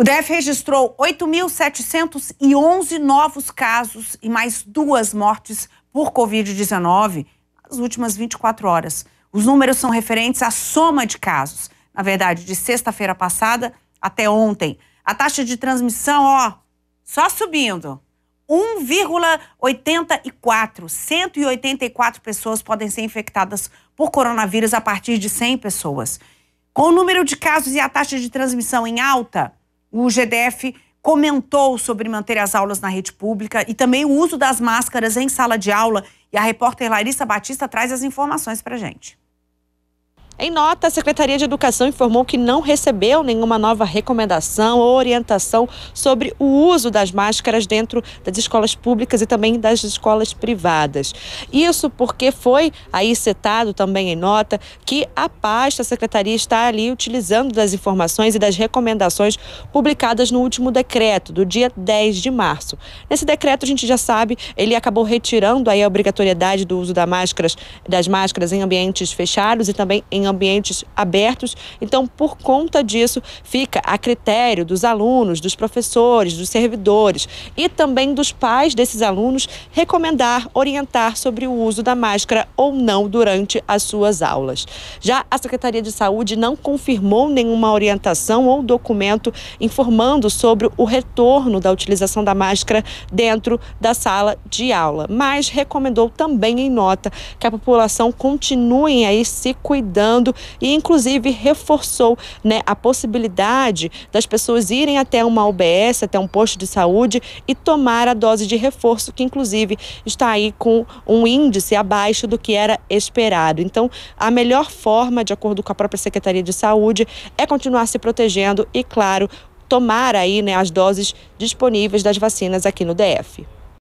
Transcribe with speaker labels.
Speaker 1: O DF registrou 8.711 novos casos e mais duas mortes por Covid-19 nas últimas 24 horas. Os números são referentes à soma de casos. Na verdade, de sexta-feira passada até ontem. A taxa de transmissão, ó, só subindo. 1,84. 184 pessoas podem ser infectadas por coronavírus a partir de 100 pessoas. Com o número de casos e a taxa de transmissão em alta, o GDF comentou sobre manter as aulas na rede pública e também o uso das máscaras em sala de aula. E a repórter Larissa Batista traz as informações para gente.
Speaker 2: Em nota, a Secretaria de Educação informou que não recebeu nenhuma nova recomendação ou orientação sobre o uso das máscaras dentro das escolas públicas e também das escolas privadas. Isso porque foi aí citado também em nota que a pasta, a secretaria está ali utilizando das informações e das recomendações publicadas no último decreto, do dia 10 de março. Nesse decreto, a gente já sabe, ele acabou retirando aí a obrigatoriedade do uso das máscaras, das máscaras em ambientes fechados e também em ambientes abertos. Então, por conta disso, fica a critério dos alunos, dos professores, dos servidores e também dos pais desses alunos recomendar, orientar sobre o uso da máscara ou não durante as suas aulas. Já a Secretaria de Saúde não confirmou nenhuma orientação ou documento informando sobre o retorno da utilização da máscara dentro da sala de aula, mas recomendou também em nota que a população continue aí se cuidando e inclusive reforçou né, a possibilidade das pessoas irem até uma UBS, até um posto de saúde e tomar a dose de reforço, que inclusive está aí com um índice abaixo do que era esperado. Então, a melhor forma, de acordo com a própria Secretaria de Saúde, é continuar se protegendo e, claro, tomar aí né, as doses disponíveis das vacinas aqui no DF.